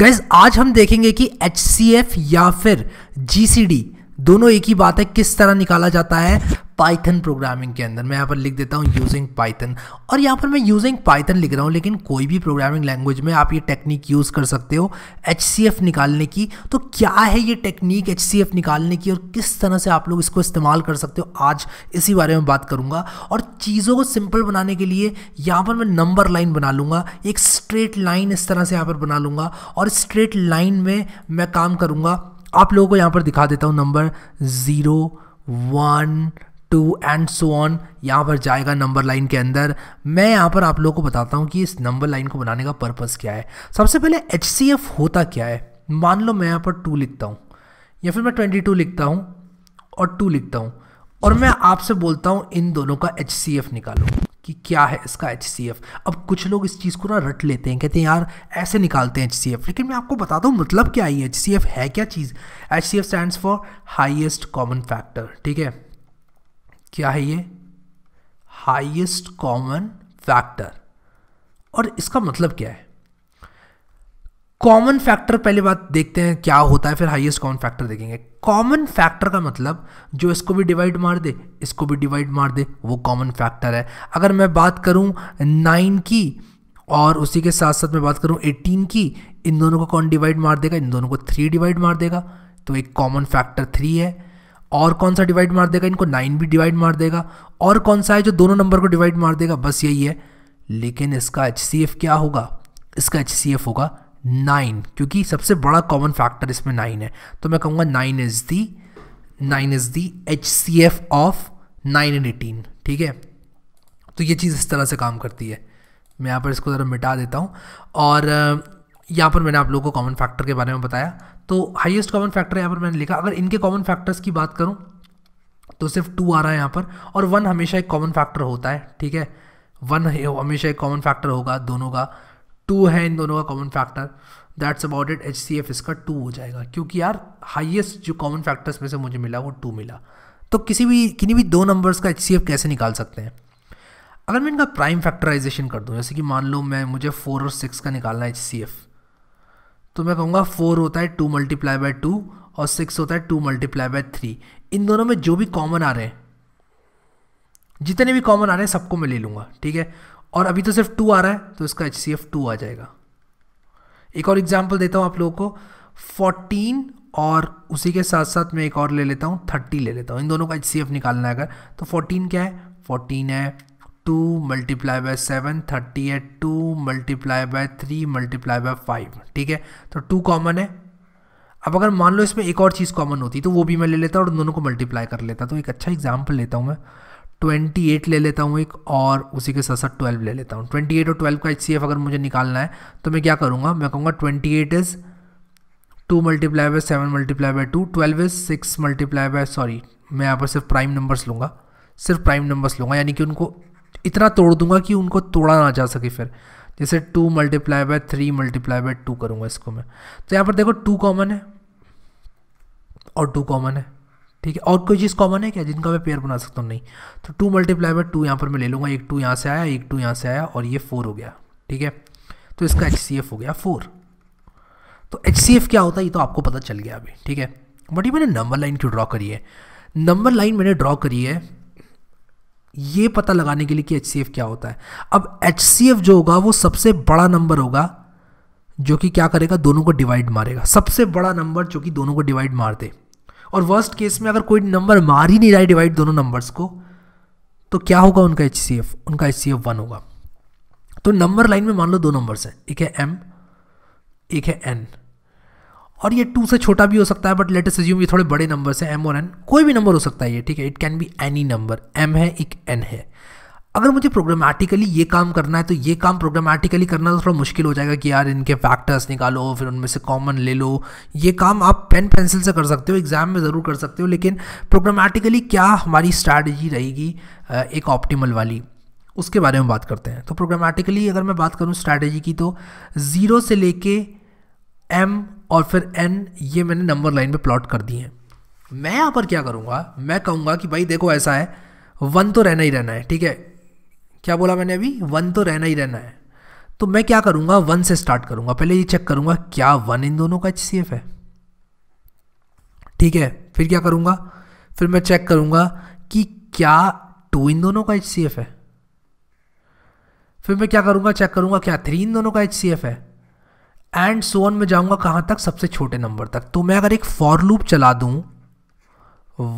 gas आज हम देखेंगे कि एच या फिर जी दोनों एक ही बात है किस तरह निकाला जाता है पाइथन प्रोग्रामिंग के अंदर मैं यहाँ पर लिख देता हूँ यूजिंग पाइथन और यहाँ पर मैं यूजिंग पाइथन लिख रहा हूँ लेकिन कोई भी प्रोग्रामिंग लैंग्वेज में आप ये टेक्निक यूज़ कर सकते हो एच निकालने की तो क्या है ये टेक्निक एच निकालने की और किस तरह से आप लोग इसको इस्तेमाल कर सकते हो आज इसी बारे में बात करूँगा और चीज़ों को सिंपल बनाने के लिए यहाँ पर मैं नंबर लाइन बना लूँगा एक स्ट्रेट लाइन इस तरह से यहाँ पर बना लूँगा और स्ट्रेट लाइन में मैं काम करूँगा आप लोगों को यहाँ पर दिखा देता हूँ number zero one two and so on यहाँ पर जाएगा नंबर लाइन के अंदर मैं यहाँ पर आप लोगों को बताता हूँ कि इस नंबर लाइन को बनाने का पर्पज़ क्या है सबसे पहले एच होता क्या है मान लो मैं यहाँ पर टू लिखता हूँ या फिर मैं ट्वेंटी टू लिखता हूँ और टू लिखता हूँ और मैं आपसे बोलता हूँ इन दोनों का एच निकालो कि क्या है इसका एच अब कुछ लोग इस चीज़ को ना रट लेते हैं कहते हैं यार ऐसे निकालते हैं एच लेकिन मैं आपको बताता हूँ मतलब क्या है एच है क्या चीज़ H C F stand for highest common factor ठीक है क्या है ये हाईएस्ट कॉमन फैक्टर और इसका मतलब क्या है कॉमन फैक्टर पहले बात देखते हैं क्या होता है फिर हाईएस्ट कॉमन फैक्टर देखेंगे कॉमन फैक्टर का मतलब जो इसको भी डिवाइड मार दे इसको भी डिवाइड मार दे वो कॉमन फैक्टर है अगर मैं बात करूं नाइन की और उसी के साथ साथ मैं बात करूं एटीन की इन दोनों को कौन डिवाइड मार देगा इन दोनों को थ्री डिवाइड मार देगा तो एक कॉमन फैक्टर थ्री है और कौन सा डिवाइड मार देगा इनको नाइन भी डिवाइड मार देगा और कौन सा है जो दोनों नंबर को डिवाइड मार देगा बस यही है लेकिन इसका एच क्या होगा इसका एच होगा नाइन क्योंकि सबसे बड़ा कॉमन फैक्टर इसमें नाइन है तो मैं कहूँगा nine is the nine is the H C F of nine and eighteen ठीक है तो ये चीज़ इस तरह से काम करती है मैं यहाँ पर इसको ज़रा मिटा देता हूँ और यहाँ पर मैंने आप लोगों को कॉमन फैक्टर के बारे में बताया तो हाईएस्ट कॉमन फैक्टर यहाँ पर मैंने लिखा अगर इनके कॉमन फैक्टर्स की बात करूँ तो सिर्फ टू आ रहा है यहाँ पर और वन हमेशा एक कॉमन फैक्टर होता है ठीक है वन हमेशा एक कॉमन फैक्टर होगा दोनों का टू है इन दोनों का common factor that's about it H C F इसका टू हो जाएगा क्योंकि यार हाइएस्ट जो कॉमन फैक्टर्स में से मुझे मिला वो टू मिला तो किसी भी किन्हीं भी दो नंबर्स का एच सी एफ कैसे निकाल सकते हैं अगर मैं इनका प्राइम फैक्टराइजेशन कर दूँ जैसे कि मान लो मैं मुझे फोर और सिक्स का निकालना है एच सी एफ़ तो मैं कहूँगा फोर होता है टू मल्टीप्लाई बाय टू और सिक्स होता है टू मल्टीप्लाई बाय थ्री इन दोनों में जो भी कॉमन आ रहे हैं जितने भी कॉमन आ रहे हैं सबको मैं ले लूँगा ठीक है और अभी तो सिर्फ टू आ रहा है तो इसका एच सी एफ टू आ जाएगा एक और एग्जाम्पल देता हूँ आप लोगों को फोर्टीन और उसी के साथ साथ मैं एक और ले लेता हूँ थर्टी ले लेता हूँ इन दोनों का एच सी एफ निकालना है अगर तो फोर्टीन क्या है फोर्टीन है two multiply by seven thirty है two multiply by three multiply by five ठीक है तो टू कॉमन है अब अगर मान लो इसमें एक और चीज़ कॉमन होती तो वो भी मैं ले लेता और दोनों को मल्टीप्लाई कर लेता तो एक अच्छा एग्जाम्पल लेता हूँ मैं ट्वेंटी एट ले लेता हूँ एक और उसी के साथ साथ ट्वेल्व ले लेता हूँ ट्वेंटी एट और ट्वेल्व का एच अगर मुझे निकालना है तो मैं क्या करूँगा मैं कहूँगा twenty eight is two multiply by seven multiply by two twelve is six multiply by sorry मैं यहाँ पर सिर्फ प्राइम नंबर्स लूँगा सिर्फ प्राइम नंबर्स लूँगा यानी कि उनको इतना तोड़ दूंगा कि उनको तोड़ा ना जा सके फिर जैसे two multiply by three multiply by two करूँगा इसको मैं तो यहाँ पर देखो टू कॉमन है और टू कॉमन है ठीक है और कोई चीज़ कॉमन है क्या जिनका मैं पेयर बना सकता हूँ नहीं तो टू मल्टीप्लाई बाय टू यहाँ पर मैं ले लूँगा एक टू यहाँ से आया एक टू यहाँ से आया और ये फोर हो गया ठीक है तो इसका एच हो गया फोर तो एच क्या होता है ये तो आपको पता चल गया अभी ठीक है बट ये मैंने नंबर लाइन क्यों ड्रॉ करी है नंबर लाइन मैंने ड्रॉ करी है ये पता लगाने के लिए कि एच क्या होता है अब एच जो होगा वो सबसे बड़ा नंबर होगा जो कि क्या करेगा दोनों को डिवाइड मारेगा सबसे बड़ा नंबर जो कि दोनों को डिवाइड मार दे और वर्स्ट केस में अगर कोई नंबर मार ही नहीं रहा है डिवाइड दोनों नंबर्स को तो क्या होगा उनका एच उनका एच वन होगा तो नंबर लाइन में मान लो दो नंबर्स हैं एक है एम एक है एन और ये टू से छोटा भी हो सकता है बट लेटेस्ट एज्यूम ये थोड़े बड़े नंबर से एम और एन कोई भी नंबर हो सकता है ये ठीक है it can be any number M है एक एन है अगर मुझे प्रोग्रामेटिकली ये काम करना है तो ये काम प्रोग्रामेटिकली करना तो थोड़ा मुश्किल हो जाएगा कि यार इनके फैक्टर्स निकालो फिर उनमें से कॉमन ले लो ये काम आप पेन पेंसिल से कर सकते हो एग्जाम में ज़रूर कर सकते हो लेकिन प्रोग्रामेटिकली क्या हमारी स्ट्रैटेजी रहेगी एक ऑप्टिमल वाली उसके बारे में बात करते हैं तो प्रोग्रामेटिकली अगर मैं बात करूँ स्ट्रैटेजी की तो ज़ीरो से लेके एम और फिर एन ये मैंने नंबर लाइन पे प्लॉट कर दिए हैं मैं यहाँ पर क्या करूँगा मैं कहूँगा कि भाई देखो ऐसा है वन तो रहना ही रहना है ठीक है क्या बोला मैंने अभी वन तो रहना ही रहना है तो मैं क्या करूँगा वन से स्टार्ट करूँगा पहले ये चेक करूँगा क्या वन इन दोनों का एच है ठीक है फिर क्या करूँगा फिर मैं चेक करूँगा कि क्या टू इन दोनों का एच है फिर मैं क्या करूँगा चेक करूँगा क्या थ्री इन दोनों का एच है एंड ऑन में जाऊंगा कहाँ तक सबसे छोटे नंबर तक तो मैं अगर एक फॉर लूप चला दूँ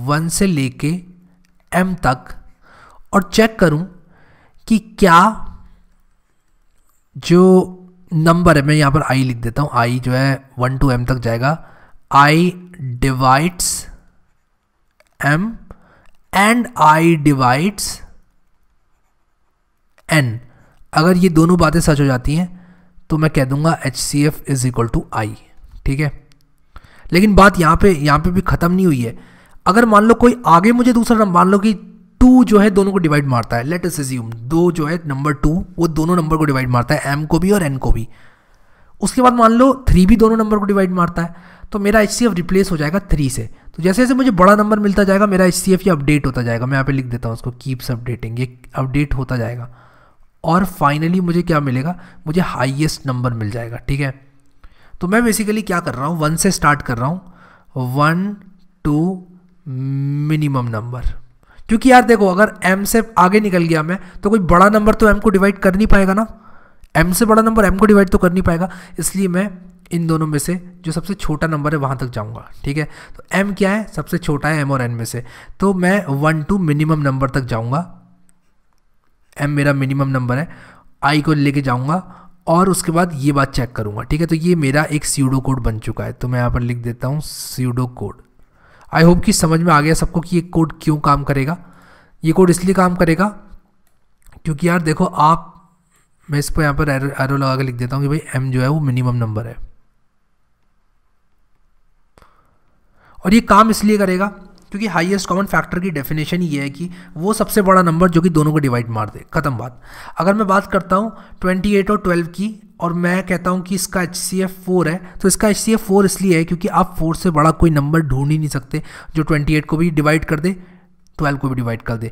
वन से लेके एम तक और चेक करूँ कि क्या जो नंबर है मैं यहाँ पर आई लिख देता हूँ आई जो है वन टू एम तक जाएगा I divides M and I divides N अगर ये दोनों बातें सच हो जाती हैं तो मैं कह दूंगा H C F is equal to I ठीक है लेकिन बात यहाँ पे यहाँ पे भी ख़त्म नहीं हुई है अगर मान लो कोई आगे मुझे दूसरा मान लो कि टू जो है दोनों को डिवाइड मारता है लेट अस एज्यूम दो जो है नंबर टू वो दोनों नंबर को डिवाइड मारता है एम को भी और एन को भी उसके बाद मान लो थ्री भी दोनों नंबर को डिवाइड मारता है तो मेरा एच सी एफ रिप्लेस हो जाएगा थ्री से तो जैसे जैसे मुझे बड़ा नंबर मिलता जाएगा मेरा एच सी एफ अपडेट होता जाएगा मैं यहाँ पे लिख देता हूँ उसको कीप्स अपडेटिंग ये अपडेट होता जाएगा और फाइनली मुझे क्या मिलेगा मुझे हाईएस्ट नंबर मिल जाएगा ठीक है तो मैं बेसिकली क्या कर रहा हूँ वन से स्टार्ट कर रहा हूँ वन टू मिनिमम नंबर क्योंकि यार देखो अगर m से आगे निकल गया मैं तो कोई बड़ा नंबर तो m को डिवाइड कर नहीं पाएगा ना m से बड़ा नंबर m को डिवाइड तो कर नहीं पाएगा इसलिए मैं इन दोनों में से जो सबसे छोटा नंबर है वहाँ तक जाऊँगा ठीक है तो m क्या है सबसे छोटा है m और n में से तो मैं वन टू मिनिमम नंबर तक जाऊँगा एम मेरा मिनिमम नंबर है आई को लेके जाऊंगा और उसके बाद ये बात चेक करूंगा ठीक है तो ये मेरा एक सीडो कोड बन चुका है तो मैं यहाँ पर लिख देता हूँ सीडो कोड आई होप कि समझ में आ गया सबको कि ये कोड क्यों काम करेगा ये कोड इसलिए काम करेगा क्योंकि यार देखो आप मैं इसको यहाँ पर एरो, एरो लगा के लिख देता हूँ कि भाई एम जो है वो मिनिमम नंबर है और ये काम इसलिए करेगा क्योंकि हाईएस्ट कॉमन फैक्टर की डेफिनेशन ये है कि वो सबसे बड़ा नंबर जो कि दोनों को डिवाइड मार दे खत्म बात अगर मैं बात करता हूँ ट्वेंटी और ट्वेल्व की और मैं कहता हूँ कि इसका एच सी एफ फोर है तो इसका एच सी एफ फोर इसलिए है क्योंकि आप फोर से बड़ा कोई नंबर ढूंढ ही नहीं सकते जो ट्वेंटी को भी डिवाइड कर दे ट्वेल्व को भी डिवाइड कर दे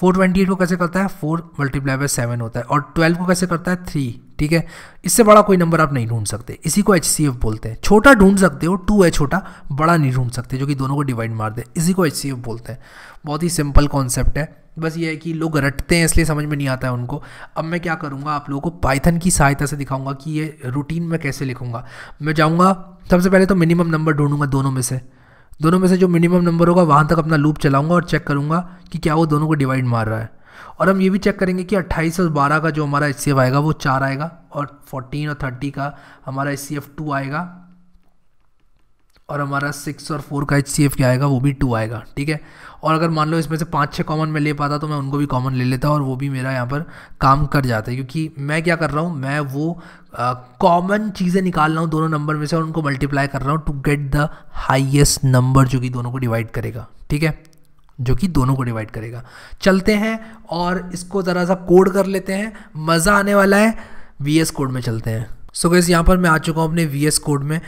फोर ट्वेंटी एट को कैसे करता है फोर मल्टीप्लाई बाय सेवन होता है और ट्वेल्व को कैसे करता है थ्री ठीक है इससे बड़ा कोई नंबर आप नहीं ढूंढ सकते इसी को एच सी एफ बोलते हैं छोटा ढूंढ सकते हो टू है छोटा बड़ा नहीं ढूंढ सकते जो कि दोनों को डिवाइड मार दे इसी को एच सी एफ बोलते हैं बहुत ही सिंपल कॉन्सेप्ट है बस ये है कि लोग रटते हैं इसलिए समझ में नहीं आता है उनको अब मैं क्या करूँगा आप लोगों को पाइथन की सहायता से दिखाऊंगा कि ये रूटीन में कैसे लिखूँगा मैं जाऊँगा सबसे पहले तो मिनिमम नंबर ढूंढूंगा दोनों में से दोनों में से जो मिनिमम नंबर होगा वहाँ तक अपना लूप चलाऊंगा और चेक करूंगा कि क्या वो दोनों को डिवाइड मार रहा है और हम ये भी चेक करेंगे कि अट्ठाईस और बारह का जो हमारा एच आएगा वो चार आएगा और फोर्टीन और थर्टी का हमारा एच टू आएगा और हमारा सिक्स और फोर का एच क्या आएगा वो भी टू आएगा ठीक है और अगर मान लो इसमें से पाँच छः कॉमन में ले पाता तो मैं उनको भी कॉमन ले लेता और वो भी मेरा यहाँ पर काम कर जाता है क्योंकि मैं क्या कर रहा हूँ मैं वो कॉमन चीज़ें निकाल रहा हूँ दोनों नंबर में से और उनको मल्टीप्लाई कर रहा हूँ to get the highest number जो कि दोनों को डिवाइड करेगा ठीक है जो कि दोनों को डिवाइड करेगा चलते हैं और इसको ज़रा सा कोड कर लेते हैं मज़ा आने वाला है वी कोड में चलते हैं सो गैस यहाँ पर मैं आ चुका हूँ अपने वी कोड में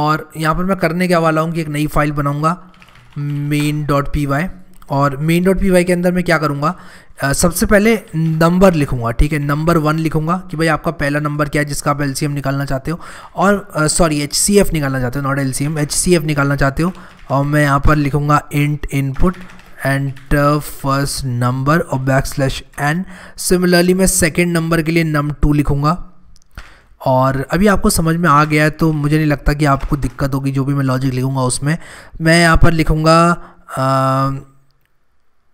और यहाँ पर मैं करने क्या वाला हूँ कि एक नई फाइल बनाऊँगा मेन डॉट पी वाई और मेन डॉट पी वाई के अंदर मैं क्या करूँगा सबसे पहले नंबर लिखूँगा ठीक है नंबर वन लिखूँगा कि भाई आपका पहला नंबर क्या है जिसका आप एल निकालना चाहते हो और सॉरी एच सी एफ निकालना चाहते हो not L C M H C F निकालना चाहते हो और मैं यहाँ पर लिखूँगा int input and first number और बैक स्लैश एन सिमिलरली मैं सेकेंड नंबर के लिए नम टू लिखूँगा और अभी आपको समझ में आ गया है तो मुझे नहीं लगता कि आपको दिक्कत होगी जो भी मैं लॉजिक लिखूँगा उसमें मैं यहाँ पर लिखूँगा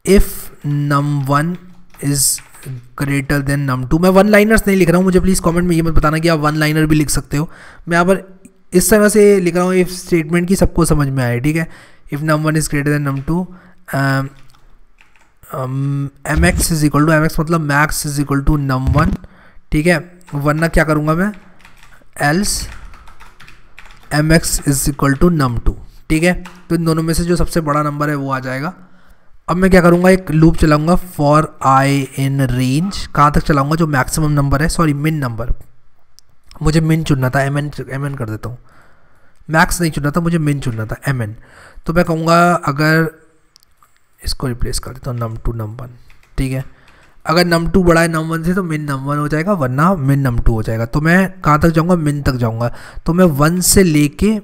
if num one is greater than num two मैं वन लाइनर्स नहीं लिख रहा हूँ मुझे प्लीज़ कमेंट में ये मत बताना कि आप वन लाइनर भी लिख सकते हो मैं यहाँ पर इस तरह से लिख रहा हूँ इफ स्टेटमेंट की सबको समझ में आए ठीक है if num one is greater than num two M X is equal to M X मतलब max is equal to num one ठीक है वरना क्या करूँगा मैं else M X is equal to num two ठीक है तो इन दोनों में से जो सबसे बड़ा नंबर है वो आ जाएगा अब मैं क्या करूँगा एक लूप चलाऊँगा फॉर आई इन रेंज कहाँ तक चलाऊँगा जो मैक्सिमम नंबर है सॉरी मिन नंबर मुझे मिन चुनना था एम एन एम एन कर देता हूँ मैक्स नहीं चुनना था मुझे मिन चुनना था एम एन तो मैं कहूँगा अगर इसको रिप्लेस कर देता हूँ नम टू नम वन ठीक है अगर नम टू बड़ा है नम वन से तो मिन नम वन हो जाएगा वरना मिन नम टू हो जाएगा तो मैं कहाँ तक जाऊँगा मिन तक जाऊँगा तो मैं वन से लेके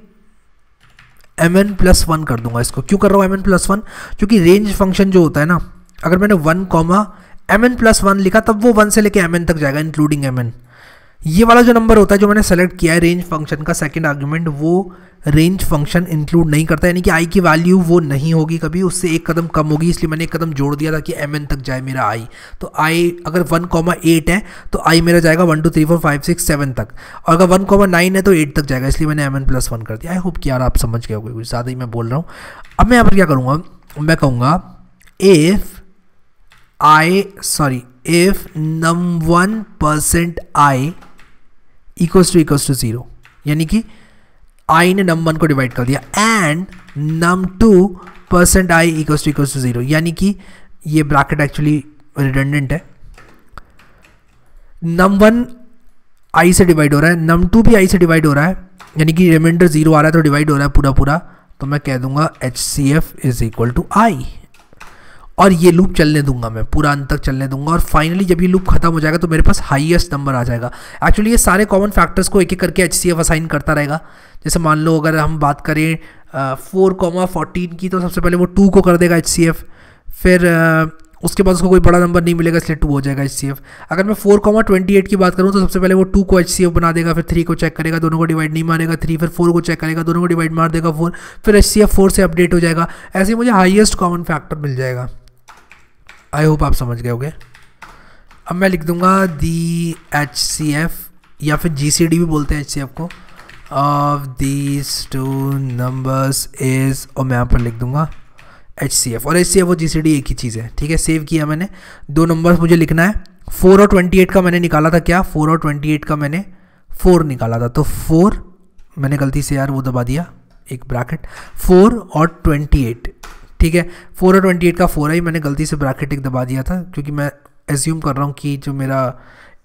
एम एन प्लस वन कर दूंगा इसको क्यों कर रहा हूँ एम एन प्लस वन क्योंकि रेंज फंक्शन जो होता है ना अगर मैंने one comma M N plus one लिखा तब वो वन से लेके एम एन तक जाएगा इंक्लूडिंग एम एन ये वाला जो नंबर होता है जो मैंने सेलेक्ट किया है रेंज फंक्शन का सेकंड आर्ग्यूमेंट वो रेंज फंक्शन इंक्लूड नहीं करता यानी कि आई की वैल्यू वो नहीं होगी कभी उससे एक कदम कम होगी इसलिए मैंने एक कदम जोड़ दिया था कि एम एन तक जाए मेरा आई तो आई अगर वन कॉमा एट है तो आई मेरा जाएगा one two three four five six seven तक और अगर वन कॉमा नाइन है तो एट तक जाएगा इसलिए मैंने एम एन प्लस वन कर दिया आई होप कि यार आप समझ गए होगे कुछ ज़्यादा ही मैं बोल रहा हूँ अब मैं यहाँ पर क्या करूँगा मैं कहूँगा if I sorry if num one percent I equals to equals to zero यानी कि आई ने नम वन को डिवाइड कर दिया and num two percent I equals to equals to zero यानी कि ये ब्रैकेट एक्चुअली रिडेंडेंट है नम वन आई से डिवाइड हो रहा है नम टू भी आई से डिवाइड हो रहा है यानी कि रिमाइंडर जीरो आ रहा है तो डिवाइड हो रहा है पूरा पूरा तो मैं कह दूंगा H C F is equal to I और ये लूप चलने दूंगा मैं पूरा अंत तक चलने दूंगा और फाइनली जब ये लूप खत्म हो जाएगा तो मेरे पास हाईएस्ट नंबर आ जाएगा एक्चुअली ये सारे कॉमन फैक्टर्स को एक एक करके एच असाइन करता रहेगा जैसे मान लो अगर हम बात करें फोर कॉमा फोर्टीन की तो सबसे पहले वो टू को कर देगा एच फिर uh, उसके बाद उसको कोई बड़ा नंबर नहीं मिलेगा इसलिए टू हो जाएगा एच अगर मैं फोर कॉमा ट्वेंटी एट की बात करूँ तो सबसे पहले वो टू को एच बना देगा फिर थ्री को चेक करेगा दोनों को डिवाइड नहीं मारेगा थ्री फिर फोर को चेक करेगा दोनों को डिवाइड मार देगा फोर फिर एच सी एफ फोर से अपडेट हो जाएगा ऐसे मुझे हाइएस्ट कॉमन फैक्टर मिल जाएगा आई होप आप समझ गए होगे अब मैं लिख दूंगा दी एच सी एफ या फिर जी सी डी भी बोलते हैं एच सी एफ को of these two numbers is और मैं यहाँ पर लिख दूंगा एच सी एफ और एच सी एफ और जी सी डी एक ही चीज़ है ठीक है सेव किया मैंने दो नंबर्स मुझे लिखना है फोर और ट्वेंटी एट का मैंने निकाला था क्या फोर और ट्वेंटी एट का मैंने फोर निकाला था तो फोर मैंने गलती से यार वो दबा दिया एक ब्रैकेट फोर और ट्वेंटी एट ठीक है फोर ट्वेंटी एट का फोर आई मैंने गलती से ब्राकेटिक दबा दिया था क्योंकि मैं एज्यूम कर रहा हूँ कि जो मेरा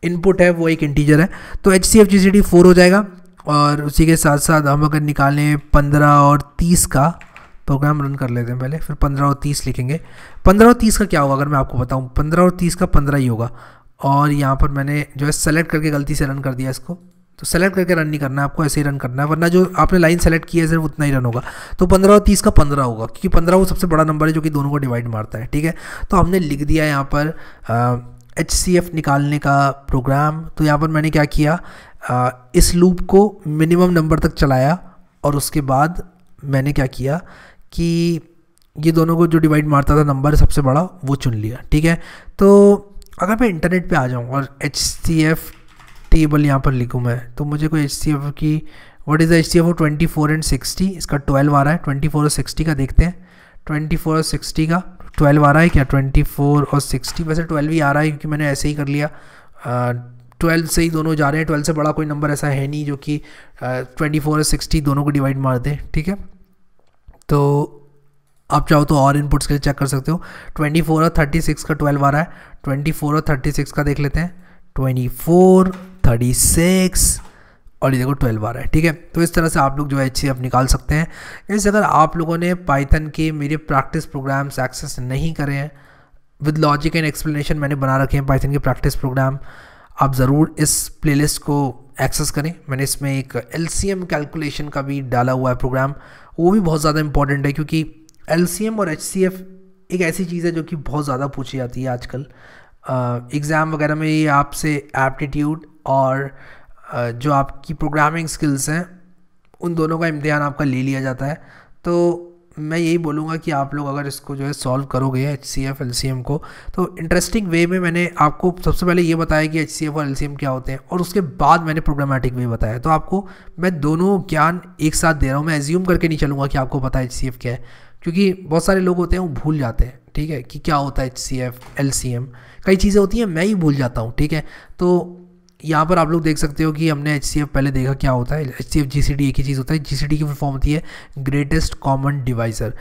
इनपुट है वो एक इंटीजर है तो H C F G C D four हो जाएगा और उसी के साथ साथ हम अगर निकालें पंद्रह और तीस का प्रोग्राम तो रन कर लेते हैं पहले फिर पंद्रह और तीस लिखेंगे पंद्रह और तीस का क्या होगा अगर मैं आपको बताऊँ पंद्रह और तीस का पंद्रह ही होगा और यहाँ पर मैंने जो है सेलेक्ट करके गलती से रन कर दिया इसको तो सेलेक्ट करके रन नहीं करना है आपको ऐसे ही रन करना है वरना जो आपने लाइन सेलेक्ट किया है सिर्फ उतना ही रन होगा तो पंद्रह और तीस का पंद्रह होगा क्योंकि पंद्रह वो सबसे बड़ा नंबर है जो कि दोनों को डिवाइड मारता है ठीक है तो हमने लिख दिया यहाँ पर एच सी एफ निकालने का प्रोग्राम तो यहाँ पर मैंने क्या किया आ, इस लूप को मिनिमम नंबर तक चलाया और उसके बाद मैंने क्या किया कि ये दोनों को जो डिवाइड मारता था नंबर सबसे बड़ा वो चुन लिया ठीक है तो अगर मैं इंटरनेट पे आ जाऊँ और एच सी एफ टेबल यहाँ पर लिखूँ मैं तो मुझे कोई एच सी एफ की what is the H C F twenty four and sixty इसका ट्वेल्व आ रहा है ट्वेंटी फोर और सिक्सटी का देखते हैं ट्वेंटी फोर और सिक्सटी का ट्वेल्व आ रहा है क्या ट्वेंटी फोर और सिक्सटी वैसे ट्वेल्व ही आ रहा है क्योंकि मैंने ऐसे ही कर लिया ट्वेल्व से ही दोनों जा रहे हैं ट्वेल्व से बड़ा कोई नंबर ऐसा है नहीं जो कि ट्वेंटी फोर और सिक्सटी दोनों को डिवाइड मार दें ठीक है तो आप चाहो तो और इनपुट्स के लिए चेक कर सकते हो ट्वेंटी फोर और थर्टी सिक्स का ट्वेल्व आ रहा है ट्वेंटी फोर और थर्टी सिक्स का देख लेते हैं ट्वेंटी फोर थर्टी सिक्स और ये देखो ट्वेल्व आ रहा है ठीक है तो इस तरह से आप लोग जो है सी एफ निकाल सकते हैं इस अगर आप लोगों ने पाइथन के मेरे प्रैक्टिस प्रोग्राम्स एक्सेस नहीं करे हैं विद लॉजिक एंड एक्सप्लेनेशन मैंने बना रखे हैं पाइथन के प्रैक्टिस प्रोग्राम आप ज़रूर इस प्लेलिस्ट को एक्सेस करें मैंने इसमें एक एल कैलकुलेशन का भी डाला हुआ है प्रोग्राम वो भी बहुत ज़्यादा इंपॉर्टेंट है क्योंकि एल और एच एक ऐसी चीज़ है जो कि बहुत ज़्यादा पूछी जाती है आजकल एग्ज़ाम वगैरह में ये आपसे एप्टीट्यूड और जो आपकी प्रोग्रामिंग स्किल्स हैं उन दोनों का इम्तहान आपका ले लिया जाता है तो मैं यही बोलूँगा कि आप लोग अगर इसको जो है सॉल्व करोगे H C F L C M को तो इंटरेस्टिंग वे में मैंने आपको सबसे पहले ये बताया कि एच सी एफ और एल सी एम क्या होते हैं और उसके बाद मैंने प्रोग्रामेटिक वे बताया तो आपको मैं दोनों ज्ञान एक साथ दे रहा हूँ मैं एज्यूम करके नहीं चलूँगा कि आपको पता है एच सी एफ क्या है क्योंकि बहुत सारे लोग होते हैं वो भूल जाते हैं ठीक है कि क्या होता है H C F L C M कई चीज़ें होती हैं मैं ही भूल जाता हूँ ठीक है तो यहाँ पर आप लोग देख सकते हो कि हमने एच पहले देखा क्या होता है एच सी एफ जी एक ही चीज़ होता है जी की फॉर्म होती है greatest common divisor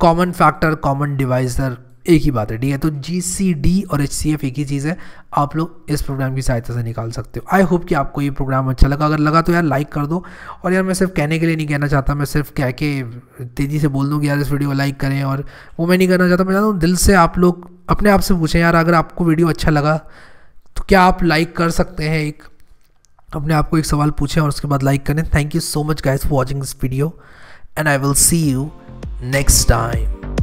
common factor common divisor एक ही बात है ठीक है तो जी और एच एक ही चीज़ है आप लोग इस प्रोग्राम की सहायता से निकाल सकते हो आई होप कि आपको ये प्रोग्राम अच्छा लगा अगर लगा तो यार लाइक कर दो और यार मैं सिर्फ कहने के लिए नहीं कहना चाहता मैं सिर्फ कह के तेज़ी से बोल दूँ कि यार इस वीडियो को लाइक करें और वो मैं नहीं करना चाहता मैं चाहता हूँ दिल से आप लोग अपने आप से पूछें यार अगर आपको वीडियो अच्छा लगा तो क्या आप लाइक कर सकते हैं एक अपने आप को एक सवाल पूछें और उसके बाद लाइक करें thank you so much guys for watching this video and I will see you next time